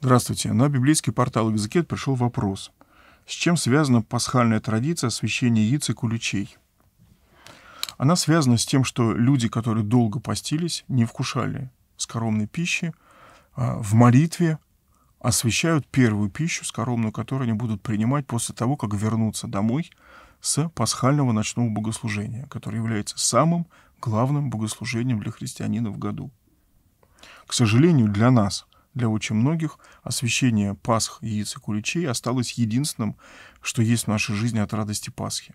Здравствуйте. На библейский портал «Экзекет» пришел вопрос. С чем связана пасхальная традиция освящения яиц и куличей? Она связана с тем, что люди, которые долго постились, не вкушали скоромной пищи, а в молитве освещают первую пищу скоромную, которую они будут принимать после того, как вернутся домой с пасхального ночного богослужения, которое является самым главным богослужением для христианина в году. К сожалению, для нас – для очень многих освящение Пасх, яиц и куличей осталось единственным, что есть в нашей жизни от радости Пасхи.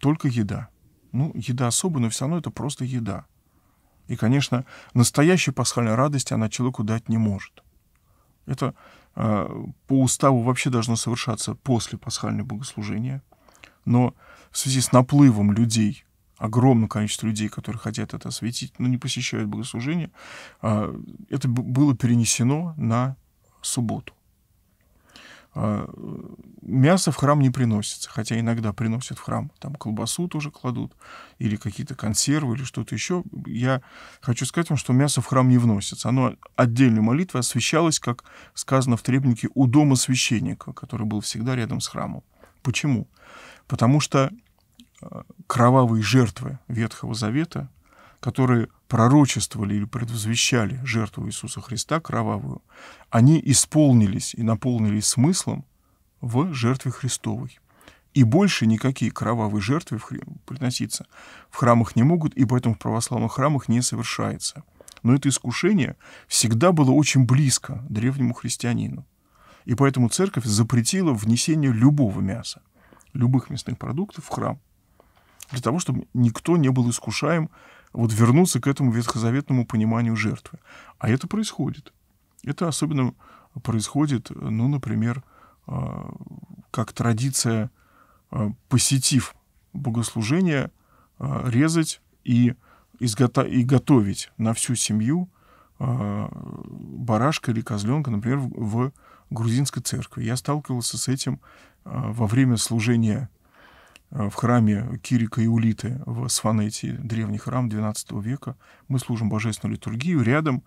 Только еда. Ну, еда особая, но все равно это просто еда. И, конечно, настоящей пасхальной радости она человеку дать не может. Это э, по уставу вообще должно совершаться после пасхального богослужения. Но в связи с наплывом людей огромное количество людей, которые хотят это осветить, но не посещают богослужения, а, это было перенесено на субботу. А, мясо в храм не приносится, хотя иногда приносят в храм. Там колбасу тоже кладут, или какие-то консервы, или что-то еще. Я хочу сказать вам, что мясо в храм не вносится. Оно отдельной молитвой освещалось, как сказано в Требнике, у дома священника, который был всегда рядом с храмом. Почему? Потому что а, кровавые жертвы Ветхого Завета, которые пророчествовали или предвозвещали жертву Иисуса Христа кровавую, они исполнились и наполнились смыслом в жертве Христовой. И больше никакие кровавые жертвы в храм, приноситься в храмах не могут, и поэтому в православных храмах не совершается. Но это искушение всегда было очень близко древнему христианину. И поэтому церковь запретила внесение любого мяса, любых мясных продуктов в храм – для того, чтобы никто не был искушаем вот вернуться к этому ветхозаветному пониманию жертвы. А это происходит. Это особенно происходит, ну, например, а, как традиция, а, посетив богослужение, а, резать и, изгота- и готовить на всю семью барашка или козленка, например, в грузинской церкви. Я сталкивался с этим во время служения Э, в храме Кирика и Улиты в сванете древний храм XII века. Мы служим божественную литургию. Рядом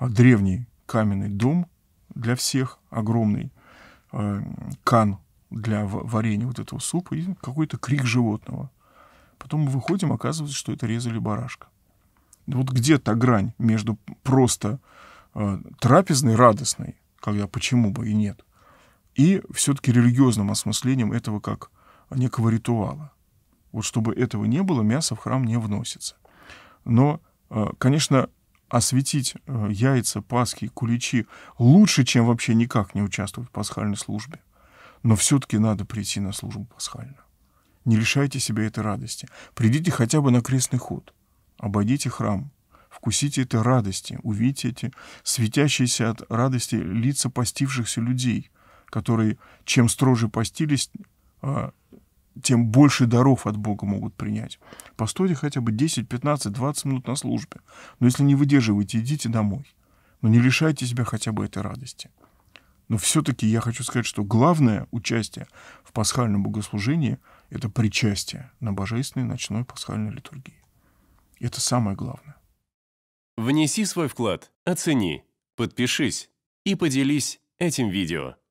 э, древний каменный дом для всех, огромный э, кан для варенья вот этого супа и какой-то крик животного. Потом мы выходим, оказывается, что это резали барашка. Вот где то грань между просто трапезной, радостной, когда почему бы и нет, и все-таки религиозным осмыслением этого как а некого ритуала. Вот чтобы этого не было, мясо в храм не вносится. Но, э, конечно, осветить э, яйца, пасхи, куличи лучше, чем вообще никак не участвовать в пасхальной службе. Но все-таки надо прийти на службу пасхальную. Не лишайте себя этой радости. Придите хотя бы на крестный ход. Обойдите храм. Вкусите этой радости. Увидите эти светящиеся от радости лица постившихся людей, которые чем строже постились, э, тем больше даров от Бога могут принять. Постойте хотя бы 10, 15, 20 минут на службе. Но если не выдерживаете, идите домой. Но не лишайте себя хотя бы этой радости. Но все-таки я хочу сказать, что главное участие в пасхальном богослужении – это причастие на божественной ночной пасхальной литургии. Это самое главное. Внеси свой вклад, оцени, подпишись и поделись этим видео.